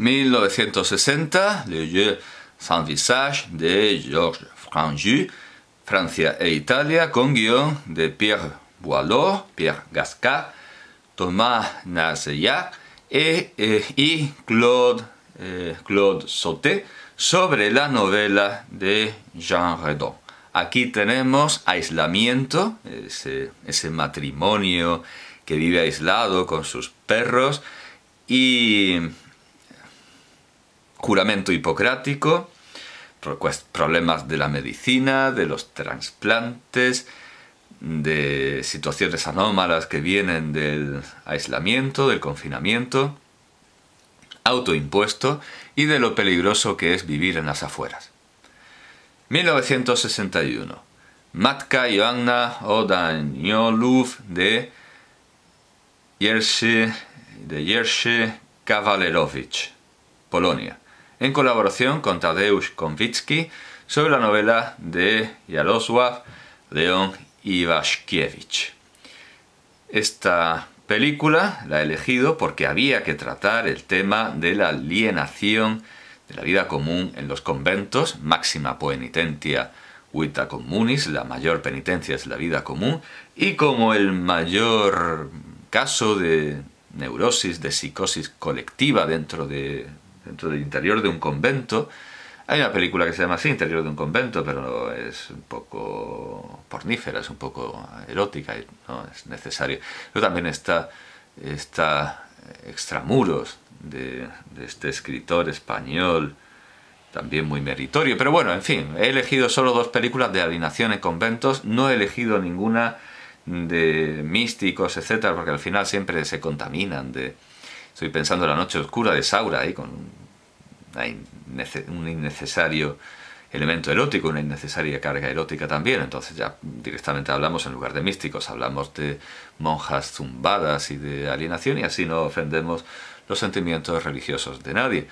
1960, Le Jeu sans visage de Georges Franju, Francia e Italia, con guión de Pierre Boileau, Pierre Gascard, Thomas Nasellac e, e, y Claude, eh, Claude Sauté sobre la novela de Jean Redon. Aquí tenemos aislamiento, ese matrimonio que vive aislado con sus perros y juramento hipocrático, problemas de la medicina, de los trasplantes, de situaciones anómalas que vienen del aislamiento, del confinamiento, autoimpuesto y de lo peligroso que es vivir en las afueras. 1961. Matka Joanna Odaniolów de Jerzy, de Jerzy Kawalerowicz, Polonia en colaboración con Tadeusz Konwicki sobre la novela de Jarosław León Iwaszkiewicz. Esta película la he elegido porque había que tratar el tema de la alienación de la vida común en los conventos, máxima poenitentia vita communis, la mayor penitencia es la vida común, y como el mayor caso de neurosis, de psicosis colectiva dentro de dentro del interior de un convento. Hay una película que se llama así, Interior de un convento, pero es un poco pornífera, es un poco erótica, y no es necesario. Pero también está, está Extramuros, de, este escritor español, también muy meritorio. Pero bueno, en fin, he elegido solo dos películas de alineación en conventos, no he elegido ninguna de místicos, etcétera, porque al final siempre se contaminan de... Estoy pensando en la noche oscura de Saura, ahí con un innecesario elemento erótico, una innecesaria carga erótica también. Entonces ya directamente hablamos en lugar de místicos, hablamos de monjas zumbadas y de alienación y así no ofendemos los sentimientos religiosos de nadie.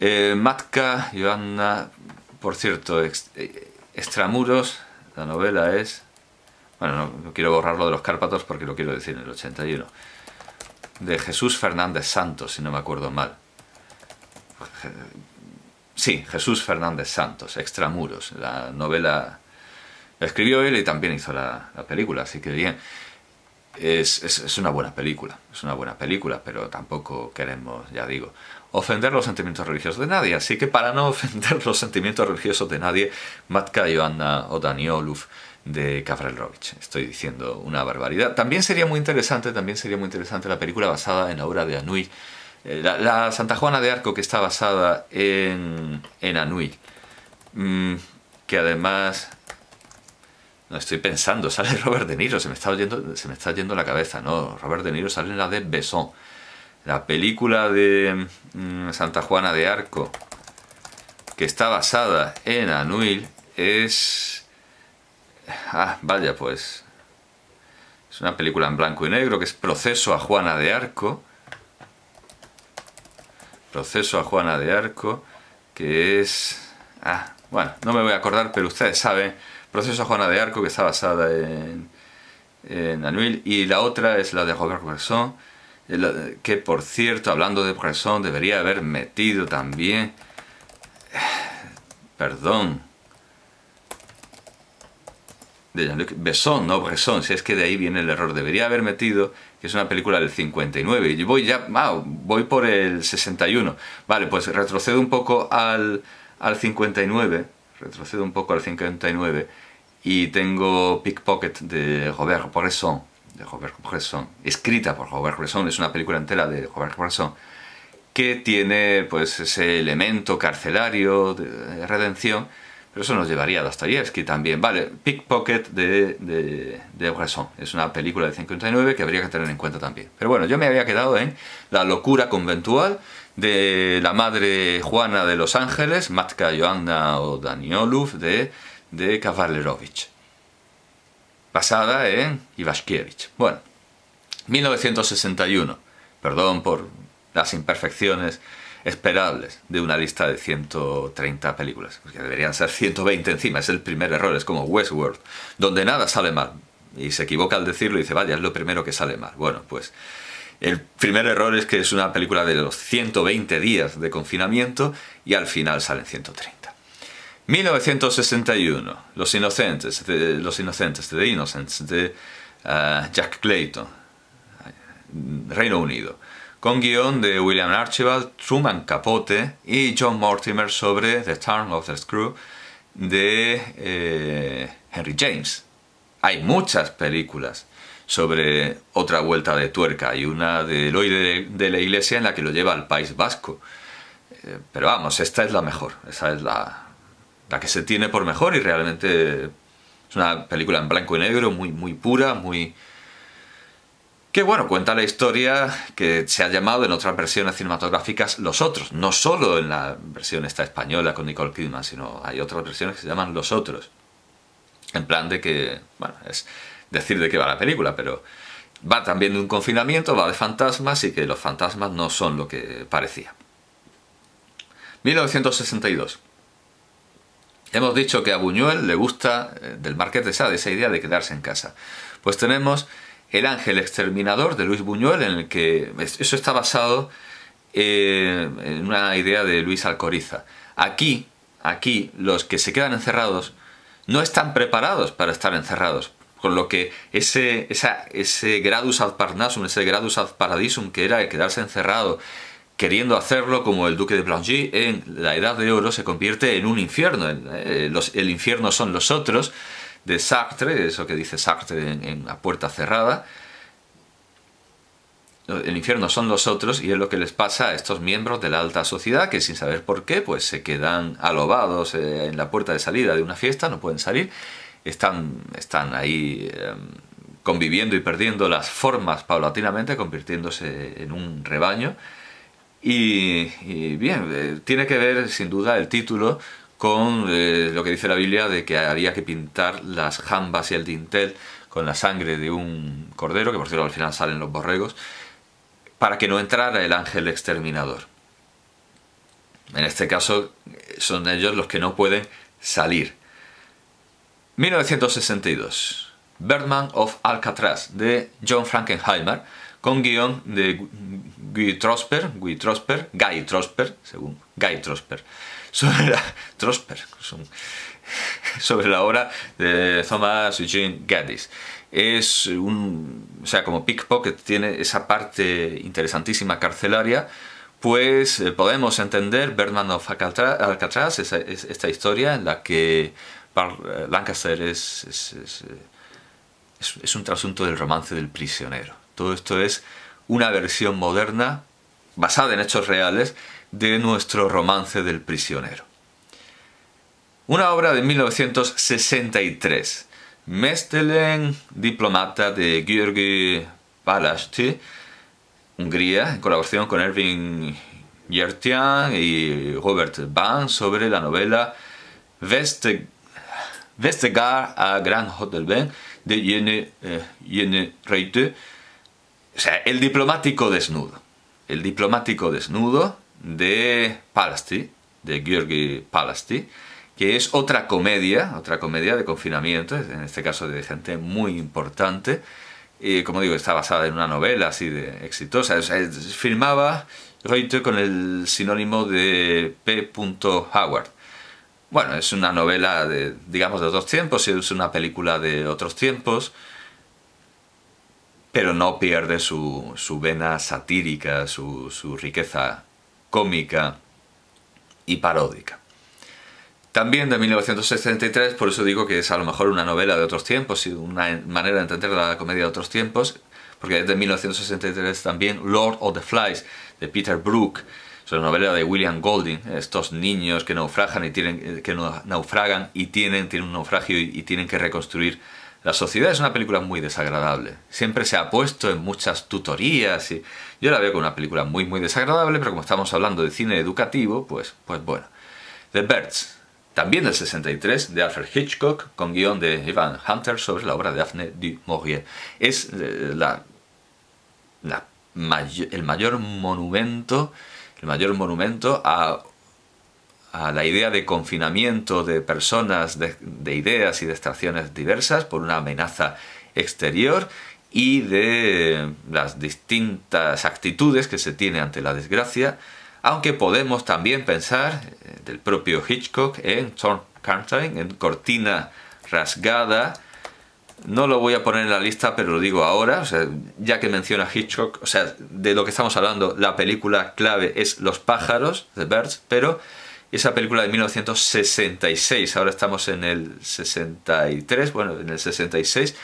Eh, Matka, Joanna, por cierto, eh, Extramuros, la novela es... Bueno, no, no quiero borrarlo de los Cárpatos porque lo quiero decir en el 81. De Jesús Fernández Santos, si no me acuerdo mal sí, Jesús Fernández Santos, Extramuros, la novela escribió él y también hizo la, película, así que bien. Es, una buena película, es una buena película, pero tampoco queremos, ya digo, ofender los sentimientos religiosos de nadie. Así que para no ofender los sentimientos religiosos de nadie, Matka Joanna Danioluf de Rovich. Estoy diciendo una barbaridad. También sería muy interesante, también sería muy interesante la película basada en la obra de Anui eh, la, Santa Juana de Arco que está basada en, en mm, que además... No estoy pensando, sale Robert De Niro, se me está, se me está yendo la cabeza, ¿no? Robert De Niro sale en la de Besson. La película de mm, Santa Juana de Arco, que está basada en Anuil, es... Ah, vaya pues. Es una película en blanco y negro que es Proceso a Juana de Arco proceso a Juana de Arco, que es... Ah, bueno, no me voy a acordar, pero ustedes saben, proceso a Juana de Arco, que está basada en, Anuil, y la otra es la de Robert Bresson, eh, que por cierto, hablando de Bresson, debería haber metido también... Eh, perdón. De Besson, no Bresson, si es que de ahí viene el error. Debería haber metido que es una película del 59. Y voy ya, ah, voy por el 61. Vale, pues retrocedo un poco al, al 59. Retrocedo un poco al 59. Y tengo Pickpocket de Robert Bresson. De Robert Bresson. Escrita por Robert Bresson. Es una película entera de Robert Bresson. Que tiene pues ese elemento carcelario de redención pero eso nos llevaría a Dostoyevsky también. Vale, Pickpocket de, de, de Bresson. Es una película de 59 que habría que tener en cuenta también. Pero bueno, yo me había quedado en La locura conventual de la madre Juana de Los Ángeles, Matka Joanna o Danioluf de, de Kavalerovich. Basada en Ivashkiewicz. Bueno, 1961. Perdón por las imperfecciones esperables de una lista de 130 películas, Porque pues deberían ser 120 encima, es el primer error, es como Westworld, donde nada sale mal, y se equivoca al decirlo y dice, vaya, es lo primero que sale mal. Bueno, pues el primer error es que es una película de los 120 días de confinamiento y al final salen 130. 1961, Los Inocentes, Los Inocentes, de The Innocents, de eh, Jack Clayton, Reino Unido con guión de William Archibald, Truman Capote y John Mortimer sobre The Turn of the Screw de eh, Henry James. Hay muchas películas sobre otra vuelta de tuerca y una de Eloy de, la Iglesia en la que lo lleva al País Vasco. Eh, pero vamos, esta es la mejor, esa es la, la que se tiene por mejor y realmente es una película en blanco y negro, muy, muy pura, muy, que bueno, cuenta la historia que se ha llamado en otras versiones cinematográficas Los Otros, no solo en la versión esta española con Nicole Kidman, sino hay otras versiones que se llaman Los Otros. En plan de que, bueno, es decir de qué va la película, pero va también de un confinamiento, va de fantasmas y que los fantasmas no son lo que parecía. 1962. Hemos dicho que a Buñuel le gusta eh, del Marqués de Sade esa idea de quedarse en casa. Pues tenemos el ángel exterminador de Luis Buñuel, en el que eso está basado eh, en una idea de Luis Alcoriza. Aquí, aquí, los que se quedan encerrados no están preparados para estar encerrados. Con lo que ese, ese gradus ad parnasum, ese gradus ad paradisum, que era el quedarse encerrado, queriendo hacerlo como el duque de Blangy en la Edad de Oro se convierte en un infierno. Eh, el infierno son los otros de Sartre, eso que dice Sartre en, La puerta cerrada. El infierno son los otros y es lo que les pasa a estos miembros de la alta sociedad que sin saber por qué pues se quedan alobados eh, en la puerta de salida de una fiesta, no pueden salir, están, están ahí em, conviviendo y perdiendo las formas paulatinamente, convirtiéndose en un rebaño. y, bien, eh, tiene que ver sin duda el título con eh, lo que dice la Biblia de que había que pintar las jambas y el dintel con la sangre de un cordero, que por cierto al final salen los borregos, para que no entrara el ángel exterminador. En este caso eh, son ellos los que no pueden salir. 1962. Birdman of Alcatraz de John Frankenheimer con guión de Guy Trosper, Guy Trosper, Guy Trosper, según Guy Trosper sobre la, sobre la obra de Thomas Eugene Gaddis. Es un, o sea, como pickpocket tiene esa parte interesantísima carcelaria, pues eh, podemos entender Bernardo of Alcatraz, esta historia en la que eh, Lancaster eh, es, es un trasunto del romance del prisionero. Todo esto es una versión moderna basada en hechos reales, de nuestro romance del prisionero. Una obra de 1963. Mestelen, diplomata de Georgi Palashti, Hungría, en colaboración con Erwin Yertian y Robert Bann, sobre la novela Vestegar a Gran Ben de Jene eh, Reite, o sea, El diplomático desnudo. El diplomático desnudo de Palasti, de Georgi Palasti, que es otra comedia, otra comedia de confinamiento, en este caso de gente muy importante, y como digo, está basada en una novela así de exitosa. O sea, firmaba con el sinónimo de P. Howard. Bueno, es una novela de, digamos, de otros tiempos, es una película de otros tiempos, pero no pierde su, vena satírica, su, riqueza cómica y paródica. También de 1963, por eso digo que es a lo mejor una novela de otros tiempos y una manera de entender la comedia de otros tiempos, porque es de 1963 también Lord of the Flies de Peter Brook, es una novela de William Golding, estos niños que naufragan y tienen que naufragan y tienen, tienen un naufragio y tienen que reconstruir la Sociedad es una película muy desagradable. Siempre se ha puesto en muchas tutorías y yo la veo como una película muy muy desagradable, pero como estamos hablando de cine educativo, pues, pues bueno. The Birds, también del 63, de Alfred Hitchcock, con guión de Ivan Hunter sobre la obra de Daphne du Maurier. Es eh, la, la el mayor monumento el mayor monumento a a la idea de confinamiento de personas, de, ideas y de extracciones diversas por una amenaza exterior y de las distintas actitudes que se tiene ante la desgracia, aunque podemos también pensar eh, del propio Hitchcock en Thorn en Cortina Rasgada. No lo voy a poner en la lista, pero lo digo ahora, ya que menciona Hitchcock, o sea, de lo que estamos hablando, la película clave es Los pájaros, The Birds, pero esa película de 1966, ahora estamos en el 63, bueno, en el 66,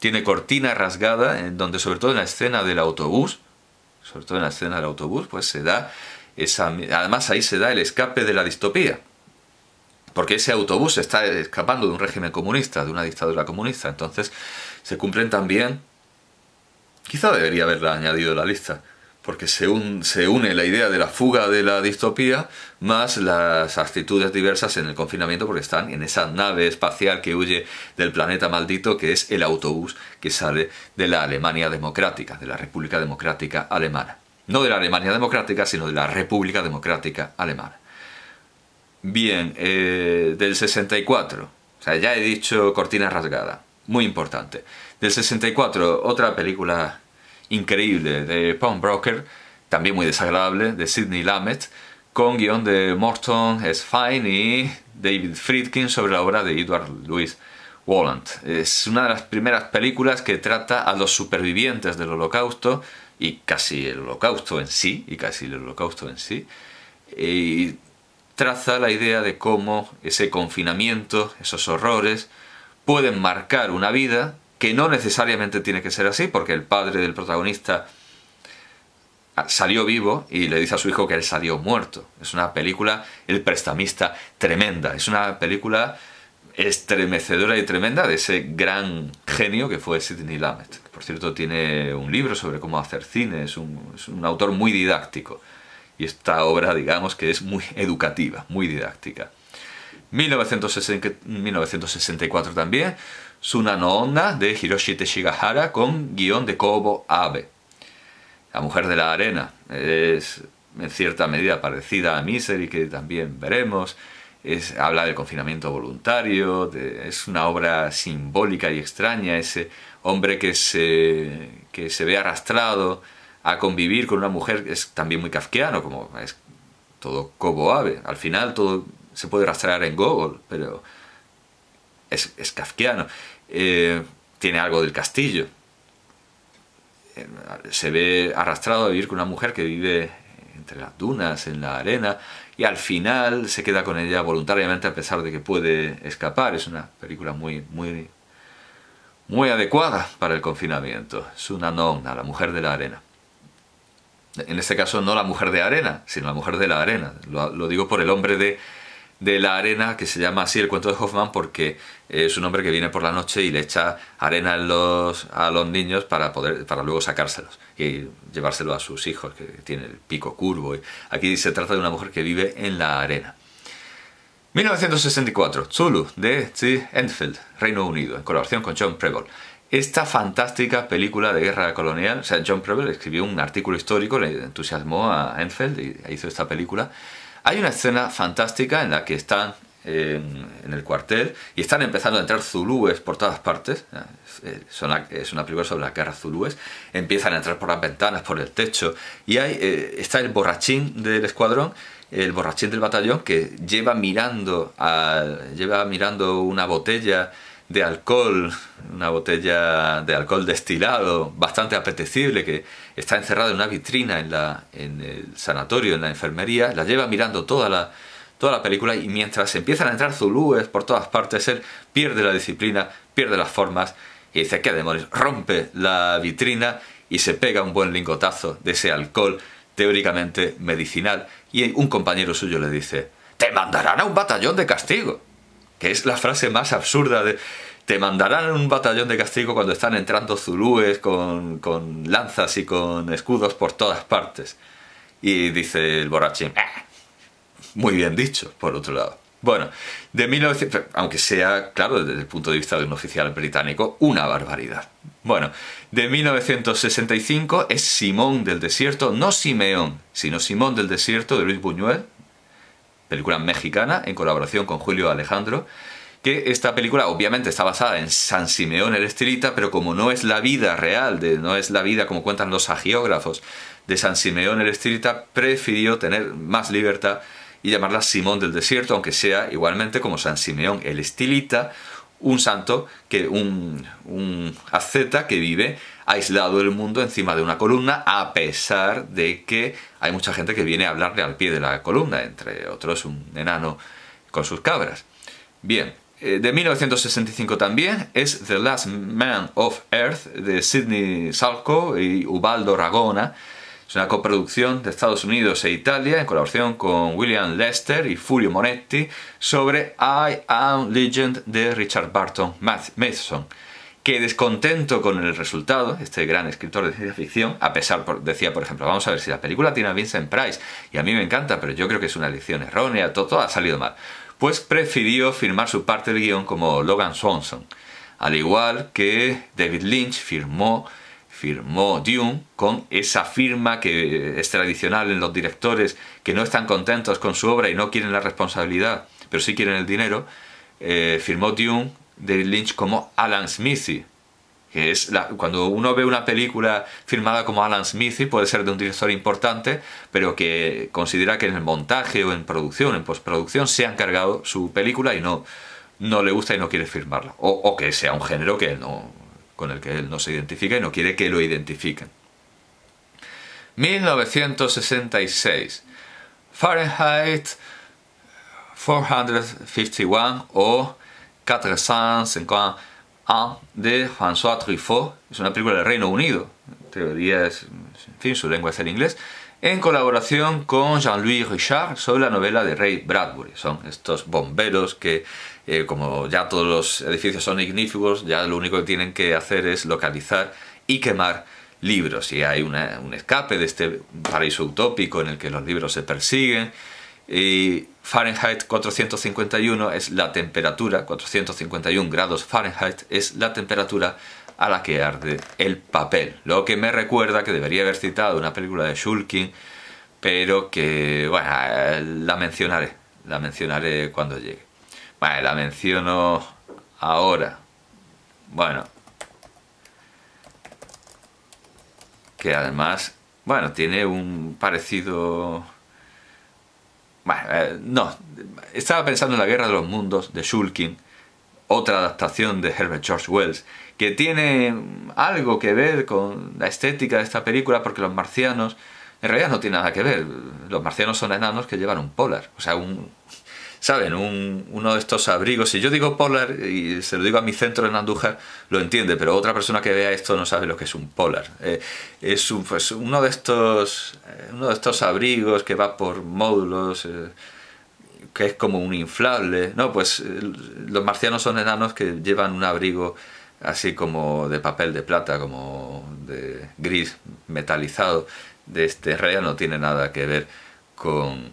tiene cortina rasgada, en donde sobre todo en la escena del autobús, sobre todo en la escena del autobús, pues se da esa, además ahí se da el escape de la distopía, porque ese autobús está escapando de un régimen comunista, de una dictadura comunista, entonces se cumplen también, quizá debería haberla añadido a la lista, porque se, une la idea de la fuga de la distopía más las actitudes diversas en el confinamiento porque están en esa nave espacial que huye del planeta maldito que es el autobús que sale de la Alemania democrática, de la República Democrática Alemana. No de la Alemania democrática, sino de la República Democrática Alemana. Bien, eh, del 64, o sea, ya he dicho Cortina Rasgada, muy importante. Del 64, otra película increíble de Pawnbroker, también muy desagradable, de Sidney Lamet, con guión de Morton Fine y David Friedkin sobre la obra de Edward Louis Walland. Es una de las primeras películas que trata a los supervivientes del holocausto y casi el holocausto en sí, y casi el holocausto en sí, y traza la idea de cómo ese confinamiento, esos horrores, pueden marcar una vida que no necesariamente tiene que ser así, porque el padre del protagonista salió vivo y le dice a su hijo que él salió muerto. Es una película, El prestamista, tremenda. Es una película estremecedora y tremenda de ese gran genio que fue Sidney Lumet. por cierto, tiene un libro sobre cómo hacer cine, es es un autor muy didáctico. Y esta obra, digamos, que es muy educativa, muy didáctica. 1964 también, una de Hiroshi Teshigahara con guión de Kobo Abe. La mujer de la arena es en cierta medida parecida a Misery, que también veremos. Es, habla del confinamiento voluntario, es una obra simbólica y extraña, ese hombre que se, que se ve arrastrado a convivir con una mujer, es también muy kafkiano, como es todo Kobo Abe. Al final todo se puede rastrear en Google... pero es kafkiano. Eh, tiene algo del castillo. Eh, se ve arrastrado a vivir con una mujer que vive entre las dunas, en la arena, y al final se queda con ella voluntariamente a pesar de que puede escapar. Es una película muy, muy, muy adecuada para el confinamiento. Es una nonna, la mujer de la arena. En este caso no la mujer de arena, sino la mujer de la arena. lo digo por el hombre de de la arena, que se llama así el cuento de Hoffman, porque es un hombre que viene por la noche y le echa arena los, a los niños para, poder, para luego sacárselos y llevárselo a sus hijos, que tiene el pico curvo. y Aquí se trata de una mujer que vive en la arena. 1964, Zulu, de T. Enfield, Reino Unido, en colaboración con John Preble. Esta fantástica película de guerra colonial, o John Preble escribió un artículo histórico, le entusiasmó a Enfield y hizo esta película. Hay una escena fantástica en la que están en, el cuartel y están empezando a entrar zulúes por todas partes. Es una, es película sobre la guerra zulúes. Empiezan a entrar por las ventanas, por el techo. Y hay, eh, está el borrachín del escuadrón, el borrachín del batallón, que lleva mirando, lleva mirando una botella de alcohol, una botella de alcohol destilado bastante apetecible que está encerrada en una vitrina en, el sanatorio, en la enfermería, la lleva mirando toda la, toda la película y mientras empiezan a entrar zulúes por todas partes, él pierde la disciplina, pierde las formas y dice, ¿qué demonios? Rompe la vitrina y se pega un buen lingotazo de ese alcohol teóricamente medicinal y un compañero suyo le dice, te mandarán a un batallón de castigo, que es la frase más absurda de te mandarán un batallón de castigo cuando están entrando zulúes con, con lanzas y con escudos por todas partes. Y dice el borrachín, ah, muy bien dicho, por otro lado. Bueno, de 1900, aunque sea, claro, desde el punto de vista de un oficial británico, una barbaridad. Bueno, de 1965 es Simón del Desierto, no Simeón, sino Simón del Desierto de Luis Buñuel, película mexicana en colaboración con Julio Alejandro, que esta película obviamente está basada en San Simeón el Estilita, pero como no es la vida real, de, no es la vida como cuentan los agiógrafos de San Simeón el Estilita, prefirió tener más libertad y llamarla Simón del Desierto, aunque sea igualmente como San Simeón el Estilita, un santo, que un, un asceta que vive aislado del mundo encima de una columna, a pesar de que hay mucha gente que viene a hablarle al pie de la columna, entre otros un enano con sus cabras. Bien, eh, de 1965 también es The Last Man of Earth de Sidney Salco y Ubaldo Ragona. Es una coproducción de Estados Unidos e Italia en colaboración con William Lester y Furio Monetti sobre I Am Legend de Richard Barton Matheson que descontento con el resultado, este gran escritor de ciencia ficción, a pesar, decía, por ejemplo, vamos a ver si la película tiene a Vincent Price, y a mí me encanta, pero yo creo que es una elección errónea, todo ha salido mal pues prefirió firmar su parte del guión como Logan Swanson, al igual que David Lynch firmó Dune con esa firma que es tradicional en los directores que no están contentos con su obra y no quieren la responsabilidad, pero sí quieren el dinero, eh, firmó Dune David Lynch como Alan Smithy, que es cuando uno ve una película filmada como Alan Smith, y puede ser de un director importante, pero que considera que en el montaje o en producción, en postproducción, se ha encargado su película y no, no le gusta y no quiere firmarla. O, que sea un género que no, con el que él no se identifica y no quiere que lo identifiquen. 1966. Fahrenheit 451 o 451 un de François Truffaut, es una película del Reino Unido, teoría es, en fin, su lengua es el inglés, en colaboración con Jean-Louis Richard sobre la novela de Ray Bradbury. Son estos bomberos que, eh, como ya todos los edificios son ignífugos, ya lo único que tienen que hacer es localizar y quemar libros. Y hay una, un escape de este paraíso utópico en el que los libros se persiguen. Y Fahrenheit 451 es la temperatura, 451 grados Fahrenheit es la temperatura a la que arde el papel. Lo que me recuerda que debería haber citado una película de Shulkin, pero que, bueno, la mencionaré, la mencionaré cuando llegue. Vale, la menciono ahora. Bueno. Que además, bueno, tiene un parecido bueno, eh, no, estaba pensando en La Guerra de los Mundos de Shulkin, otra adaptación de Herbert George Wells, que tiene algo que ver con la estética de esta película porque los marcianos en realidad no tiene nada que ver. Los marcianos son enanos que llevan un polar, o sea, un, ¿saben? Un, uno de estos abrigos. Si yo digo polar y se lo digo a mi centro en Andújar, lo entiende, pero otra persona que vea esto no sabe lo que es un polar. Eh, es un, pues uno, de estos, eh, uno de estos abrigos que va por módulos. Eh, que es como un inflable. No, pues los marcianos son enanos que llevan un abrigo así como de papel de plata, como de gris metalizado. De este en no tiene nada que ver con,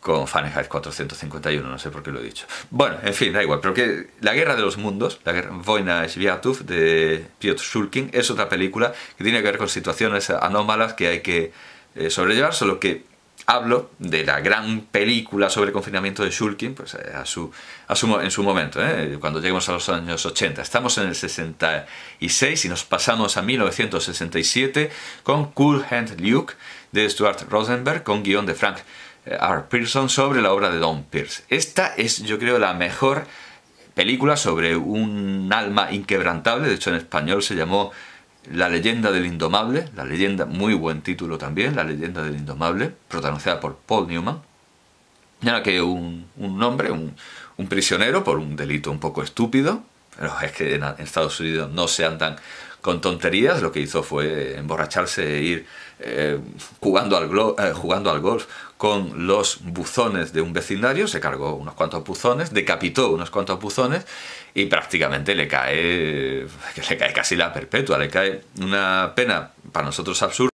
con Fahrenheit 451, no sé por qué lo he dicho. Bueno, en fin, da igual, pero que La Guerra de los Mundos, la guerra, Vojna Sviatov de Piotr Shulkin, es otra película que tiene que ver con situaciones anómalas que hay que eh, sobrellevar, solo que hablo de la gran película sobre el confinamiento de Shulkin, pues eh, a su, a su, en su momento, ¿eh? cuando lleguemos a los años 80. Estamos en el 66 y nos pasamos a 1967 con Cool Hand Luke de Stuart Rosenberg con guión de Frank eh, R. Pearson sobre la obra de Don Pierce. Esta es, yo creo, la mejor película sobre un alma inquebrantable, de hecho en español se llamó La leyenda del indomable, la leyenda, muy buen título también, La leyenda del indomable, protagonizada por Paul Newman, ya que un, hombre, un, un prisionero por un delito un poco estúpido, pero es que en Estados Unidos no se andan con tonterías, lo que hizo fue emborracharse e ir eh, jugando, al eh, jugando al golf con los buzones de un vecindario, se cargó unos cuantos buzones, decapitó unos cuantos buzones y prácticamente le cae, le cae casi la perpetua, le cae una pena para nosotros absurda.